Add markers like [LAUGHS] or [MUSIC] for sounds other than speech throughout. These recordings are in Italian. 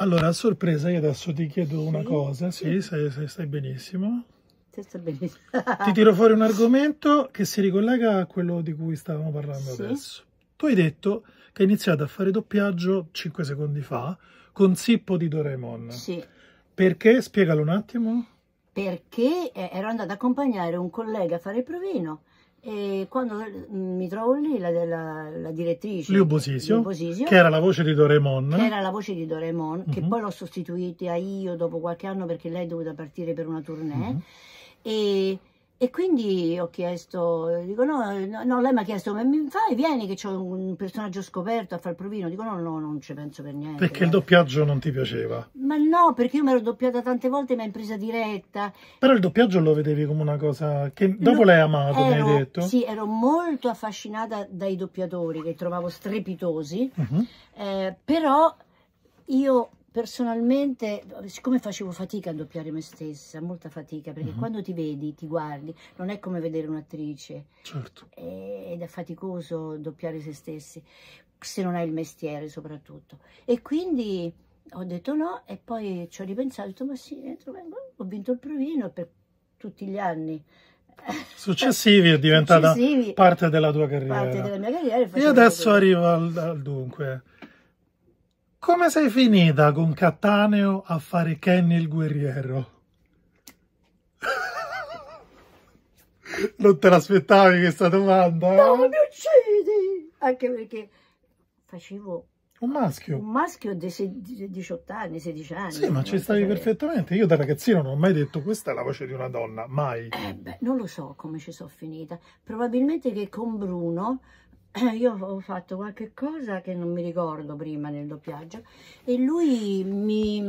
Allora, a sorpresa, io adesso ti chiedo una cosa. Sì, sì. Sei, sei, stai benissimo. Sì, sto benissimo. [LAUGHS] ti tiro fuori un argomento che si ricollega a quello di cui stavamo parlando adesso. Tu hai detto che hai iniziato a fare doppiaggio 5 secondi fa con Zippo di Doraemon. Sì. Perché? Spiegalo un attimo. Perché eh, ero andata ad accompagnare un collega a fare il provino e quando mm, mi trovo lì, la, la, la direttrice Liu Bosisio, che era la voce di Doraemon, che, era la voce di Doraemon, uh -huh. che mhm. poi l'ho sostituita io dopo qualche anno perché lei è dovuta partire per una tournée. Uh mhm. -huh. E e quindi ho chiesto, dico no, no, no lei mi ha chiesto, ma mi fai, vieni che c'è un personaggio scoperto a far provino, dico no, no, non ci penso per niente. Perché eh. il doppiaggio non ti piaceva? Ma no, perché io mi ero doppiata tante volte, mi ha impresa diretta. Però il doppiaggio lo vedevi come una cosa che dopo l'hai amato, ero, mi hai detto? Sì, ero molto affascinata dai doppiatori che trovavo strepitosi, uh mhm. -huh. eh, però io personalmente, siccome facevo fatica a doppiare me stessa, molta fatica, perché mm -hmm. quando ti vedi, ti guardi, non è come vedere un'attrice. Certo. Eh, ed è faticoso doppiare se stessi, se non hai il mestiere soprattutto. E quindi ho detto no e poi ci ho ripensato, ho detto ma sì, dentro vengo, ho vinto il provino per tutti gli anni [LAUGHS] successivi è diventata successivi, parte della tua carriera. Della carriera e adesso arriva al, al dunque. Come sei finita con Cattaneo a fare Kenny il guerriero? [LAUGHS] non te l'aspettavi questa domanda? No, eh? mi uccidi! Anche perché facevo un maschio. Un maschio di 18 anni, 16 anni. Sì, ma ci stavi perfettamente. Io da ragazzino non ho mai detto questa è la voce di una donna, mai. Eh beh, non lo so come ci sono finita. Probabilmente che con Bruno [COUGHS] io ho fatto qualche cosa che non mi ricordo prima nel doppiaggio e lui mi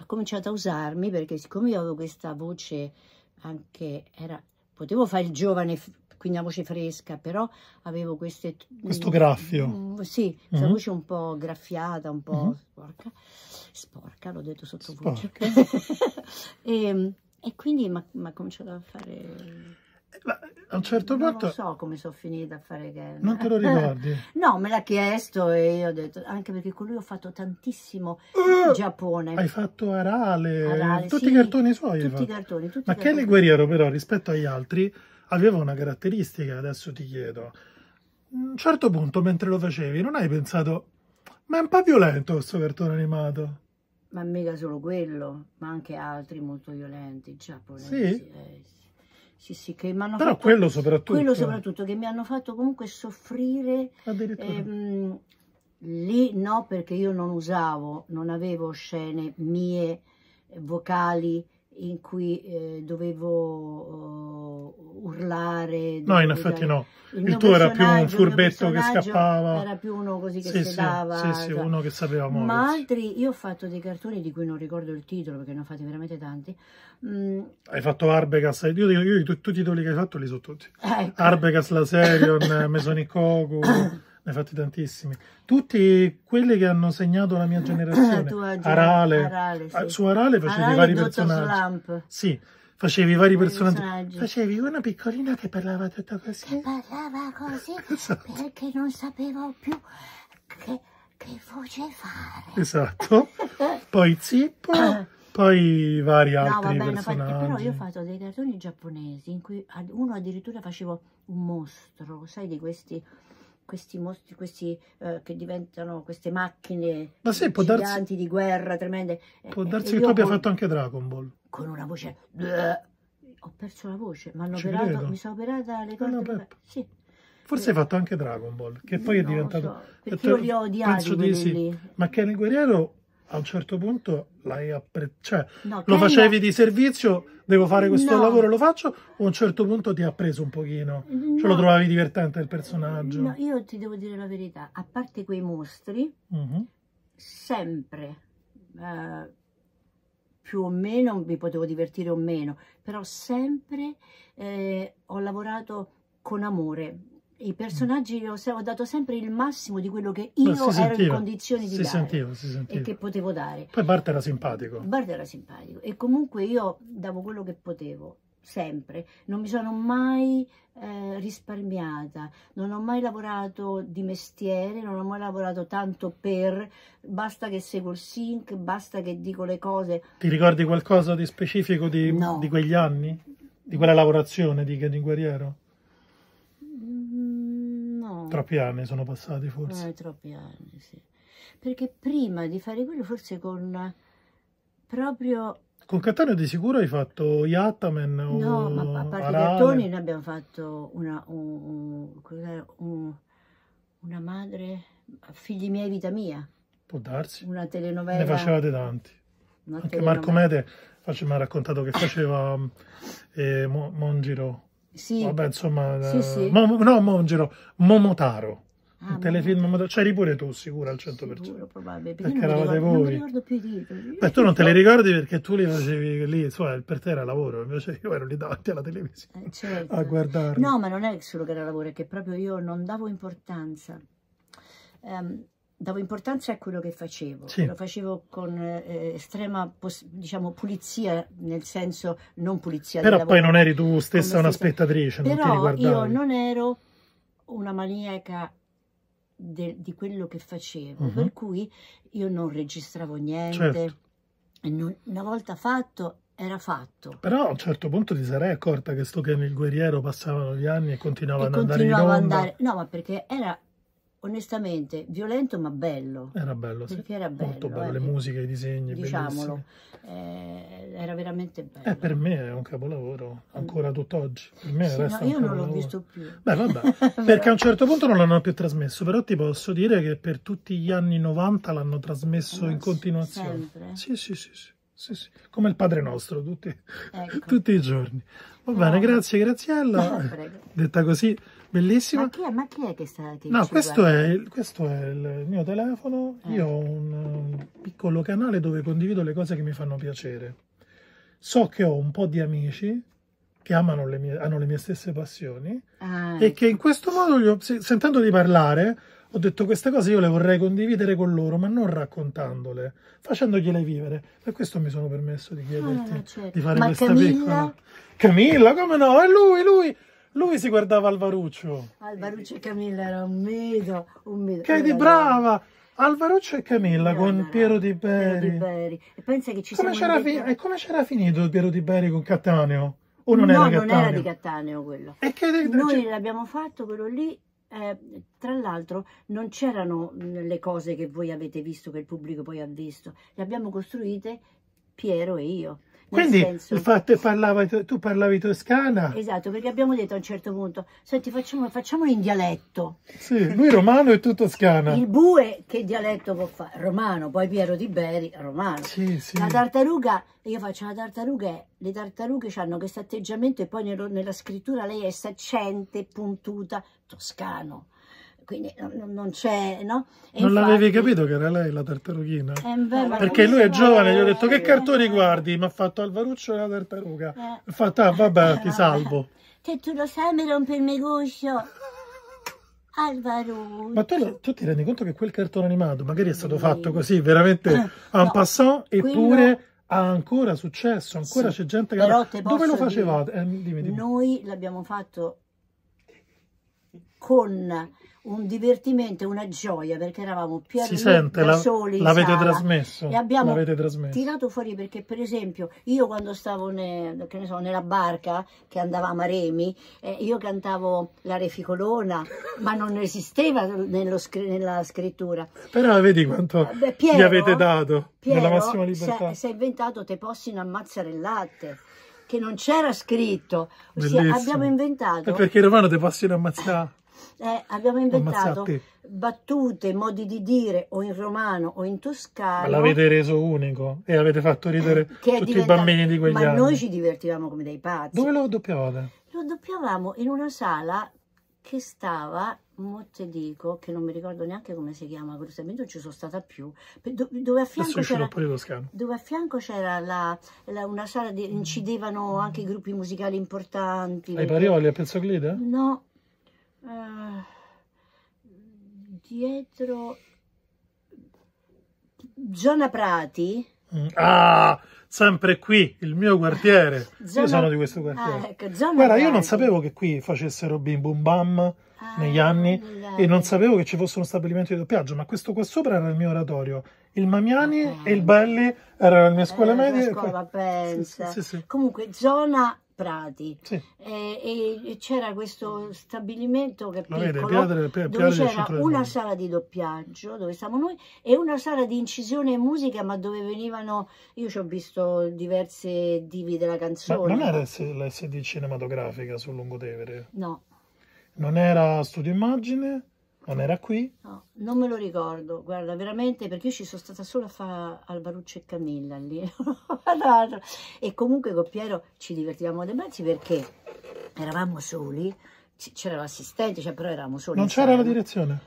ha cominciato a usarmi perché siccome io avevo questa voce anche era potevo fare il giovane quindi una voce fresca però avevo queste questo graffio mm, mm, sì questa mm -hmm. voce un po' graffiata un po' mm -hmm. sporca sporca l'ho detto sottovoce [LAUGHS] e, ehm, e, quindi mi ha cominciato a fare la, a un certo non punto... Non so come sono finita a fare Germa. Non te lo [LAUGHS] ricordi? no, me l'ha chiesto e io ho detto, anche perché con lui ho fatto tantissimo uh, Giappone. Hai fatto Arale, Arale tutti sì, i cartoni suoi. Tutti i cartoni. Tutti Ma cartoni. Kelly Guerriero però, rispetto agli altri, aveva una caratteristica, adesso ti chiedo. A un certo punto, mentre lo facevi, non hai pensato, ma è un po' violento questo cartone animato? Ma mica solo quello, ma anche altri molto violenti, giapponesi. Sì? Eh, sì. Sì, sì, che mi hanno Però fatto, quello soprattutto. Quello soprattutto, che mi hanno fatto comunque soffrire. Ehm, lì no, perché io non usavo, non avevo scene mie vocali in cui eh, dovevo uh, urlare. Dovevo no, infatti effetti no. Il, il tuo era più un furbetto che scappava. Era più uno così che sì, sedava. Sì, sì, cioè... uno che sapeva muoversi. Ma altri, io ho fatto dei cartoni di cui non ricordo il titolo perché ne ho fatti veramente tanti. Mm. Hai fatto Arbegas, io, io, io tutti i titoli che hai fatto li so tutti. Ah, ecco. Arbegas, la Serion, [COUGHS] Mesonicogu. [COUGHS] Ne fatti tantissimi. Tutti quelli che hanno segnato la mia [COUGHS] generazione. Arale. Arale ah, sì. Su Arale facevi Arale vari personaggi. Slump. Sì, facevi vari personaggi. personaggi. Facevi una piccolina che parlava tutto così. Che parlava così [LAUGHS] esatto. perché non sapevo più che, che voce fare. Esatto. [LAUGHS] Poi Zippo. poi vari altri no, vabbè, personaggi. però io ho fatto dei cartoni giapponesi in cui uno addirittura facevo un mostro, sai, di questi questi mostri, questi eh, che diventano queste macchine Ma sì, giganti darsi, di guerra tremende. Eh, può eh, darsi che tu abbia con, fatto anche Dragon Ball. Con una voce... ho perso la voce, mi hanno operato, mi sono operata le ah, corde... No, sì. Forse hai fatto anche Dragon Ball, che poi no, è diventato... So, perché eh, io li ho odiati di sì. Ma Ken Guerriero a un certo punto l'hai apprezzato, cioè no, lo facevi è... di servizio, devo fare questo no. lavoro, lo faccio, o a un certo punto ti ha preso un pochino, cioè, no. lo trovavi divertente il personaggio? No, io ti devo dire la verità, a parte quei mostri, uh -huh. sempre, eh, più o meno, mi potevo divertire o meno, però sempre eh, ho lavorato con amore, i personaggi ho, ho, dato sempre il massimo di quello che io ero sentiva, in condizioni di si dare sentiva, si sentiva. e che potevo dare. Poi Bart era simpatico. Bart era simpatico e comunque io davo quello che potevo, sempre. Non mi sono mai eh, risparmiata, non ho mai lavorato di mestiere, non ho mai lavorato tanto per, basta che seguo il sync, basta che dico le cose. Ti ricordi qualcosa di specifico di, no. di quegli anni? Di quella lavorazione di, di Guerriero? Troppi anni sono passati forse. Eh, troppi anni, sì. Perché prima di fare quello forse con proprio... Con Cattaneo di sicuro hai fatto Yattaman o No, ma a parte Gattoni noi abbiamo fatto una, un, un, una madre, figli miei, vita mia. Può darsi. Una telenovela. Ne facevate tanti. Una Anche telenovela. Marco Mede mi ha raccontato che faceva eh, Mongiro sì. Vabbè, insomma, sì, eh, sì. Mo, no, Mongero, Momotaro. Ah, il telefilm Momotaro. C'eri pure tu, sicuro al 100%. Sicuro, probabilmente. Perché, perché eravate ricordo, voi. Non mi ricordo più di titoli. tu non te li ricordi perché tu li facevi lì, insomma, eh, per te era lavoro, invece io ero lì davanti alla televisione eh, certo. a guardarli. No, ma non è solo che era lavoro, è che proprio io non davo importanza. Um, davo importanza a quello che facevo, sì. lo facevo con eh, eh estrema diciamo, pulizia, nel senso non pulizia. Però poi non eri tu stessa una stessa. spettatrice, Però non ti riguardavi. io non ero una maniaca de, di quello che facevo, uh mhm. -huh. per cui io non registravo niente, certo. non, una volta fatto era fatto. Però a un certo punto ti sarei accorta che sto che nel guerriero passavano gli anni e continuava ad andare continuava in onda. Andare. No, ma perché era onestamente violento ma bello. Era bello, sì. Era bello, Molto bello, eh, le musiche, i disegni, Diciamolo, eh, era veramente bello. Eh, per me è un capolavoro, ancora tutt'oggi. Per me sì, resta no, io non l'ho visto più. Beh, vabbè, [LAUGHS] perché a un certo punto non l'hanno più trasmesso, però ti posso dire che per tutti gli anni 90 l'hanno trasmesso no, in continuazione. Sempre? Sì, sì, sì, sì. Sì, sì, come il Padre Nostro, tutti, ecco. tutti i giorni. Va bene, grazie Graziella. Detta così, bellissimo. Ma chi è, ma chi è che sta che No, questo è, questo è, il mio telefono. Eh. Io ho un piccolo canale dove condivido le cose che mi fanno piacere. So che ho un po' di amici che amano le mie, hanno le mie stesse passioni ah, e ecco. che in questo modo, ho, sentendoli parlare, ho detto queste cose io le vorrei condividere con loro, ma non raccontandole, facendogliele vivere. Per questo mi sono permesso di chiederti ah, certo. di fare ma questa Camilla? piccola. Camilla, come no? È lui, lui! Lui si guardava Alvaruccio. Alvaruccio e Camilla era un mito, un mito. Che di brava! Alvaruccio e Camilla con Piero Di Beri. E pensa che ci come siamo detto... E come c'era finito Piero Di Beri con Cattaneo? O non no, era non Cattaneo? era di Cattaneo quello. E che... Noi cioè l'abbiamo fatto quello lì eh, tra l'altro non c'erano le cose che voi avete visto, che il pubblico poi ha visto, le abbiamo costruite Piero e io. Quindi senso... il fatto che tu parlavi toscana. Esatto, perché abbiamo detto a un certo punto, senti facciamo, facciamolo in dialetto. Sì, lui romano e tu toscana. Il bue che dialetto può fare? Romano, poi Piero Di Beri, romano. Sì, sì. La tartaruga, io faccio la tartaruga, le tartarughe hanno questo atteggiamento e poi nella scrittura lei è saccente, puntuta, toscano quindi non, non c'è, no? E non infatti... l'avevi capito che era lei la tartarughina? Eh, beh, Perché lui è giovane, gli ho detto che cartoni guardi? Mi ha fatto Alvaruccio e la tartaruga. Eh. fatto, ah, vabbè, eh. ti salvo. Se tu lo sai mi rompermi il guscio. Alvaruccio. Ma tu, tu, ti rendi conto che quel cartone animato magari è stato sì. fatto così, veramente eh. en no, passant, eppure quello... ha ancora successo, ancora sì. c'è gente che... Però te Dove lo facevate? Dire, eh, dimmi, dimmi. Noi l'abbiamo fatto con un divertimento una gioia perché eravamo più si sente, da soli l'avete trasmesso e abbiamo trasmesso. tirato fuori perché per esempio io quando stavo nel, so, nella barca che andavamo a Remi eh, io cantavo la Reficolona ma non esisteva nello, nella scrittura però vedi quanto eh, Beh, Piero, gli avete dato Piero nella massima libertà si è inventato te possino ammazzare il latte che non c'era scritto Bellissimo. abbiamo inventato perché i romano te possino ammazzare eh, abbiamo inventato battute, modi di dire o in romano o in toscano. Ma L'avete reso unico e avete fatto ridere eh, tutti diventa... i bambini di quegli Ma anni. Ma noi ci divertivamo come dei pazzi. Dove lo doppiavate? Lo doppiavamo in una sala che stava Motte dico che non mi ricordo neanche come si chiama, giustamente non ci sono stata più, do, dove a fianco c'era, dove a fianco c'era la, la, una sala dove incidevano anche i gruppi musicali importanti. Ai perché... Parioli, a Pezzoglida? No, eh, dietro zona Prati. Mm. Ah, sempre qui, il mio quartiere. Zona... Io sono di questo quartiere. Ah, ecco, Guarda, Prati. io non sapevo che qui facessero bim bum bam negli ah, anni e non sapevo che ci fosse uno stabilimento di doppiaggio, ma questo qua sopra era il mio oratorio, il Mamiani ah, e il Belli erano le mie scuole medie. Scuola, pensa. Sì, sì, sì. Comunque, zona Prati sì. e, e c'era questo stabilimento che piccolo, vede, piadre, dove c'era una sala di doppiaggio dove stavamo noi e una sala di incisione e musica ma dove venivano io ci ho visto diverse divi della canzone ma non era l'SD cinematografica sul Lungotevere? no non era studio immagine? Non era qui? No, non me lo ricordo, guarda, veramente, perché io ci sono stata solo a fare Albaruccio e Camilla lì. [LAUGHS] e comunque con Piero ci divertivamo dei mezzi perché eravamo soli, c'era l'assistente, cioè, però eravamo soli. Non c'era la direzione?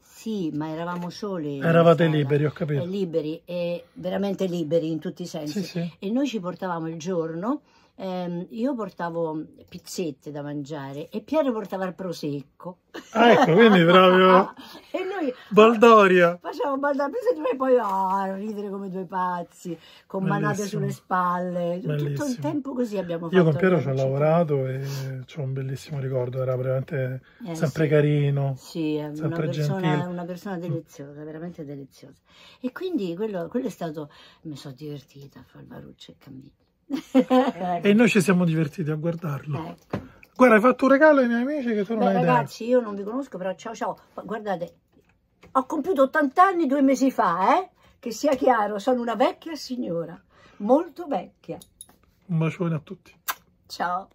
Sì, ma eravamo soli. Eravate liberi, ho capito. Eh, liberi, e veramente liberi in tutti i sensi. Sì, sì. E noi ci portavamo il giorno ehm, io portavo pizzette da mangiare e Piero portava il prosecco. Ah, ecco, quindi proprio... [LAUGHS] e noi... Baldoria! Facciamo Baldoria, e poi oh, ridere come due pazzi, con Bellissimo. manate sulle spalle, Bellissimo. tutto il tempo così abbiamo fatto. Io con Piero ci ho lavorato e ho un bellissimo ricordo, era veramente eh, sempre sì. carino, sì, è una persona, gentile. una persona deliziosa, veramente deliziosa. E quindi quello, quello è stato... mi sono divertita a fare il e cammino e noi ci siamo divertiti a guardarlo. Eh. Guarda, hai fatto un regalo ai miei amici che tu non hai ragazzi, idea. io non vi conosco, però ciao ciao. Guardate, ho compiuto 80 anni due mesi fa, eh? Che sia chiaro, sono una vecchia signora, molto vecchia. Un bacione a tutti. Ciao.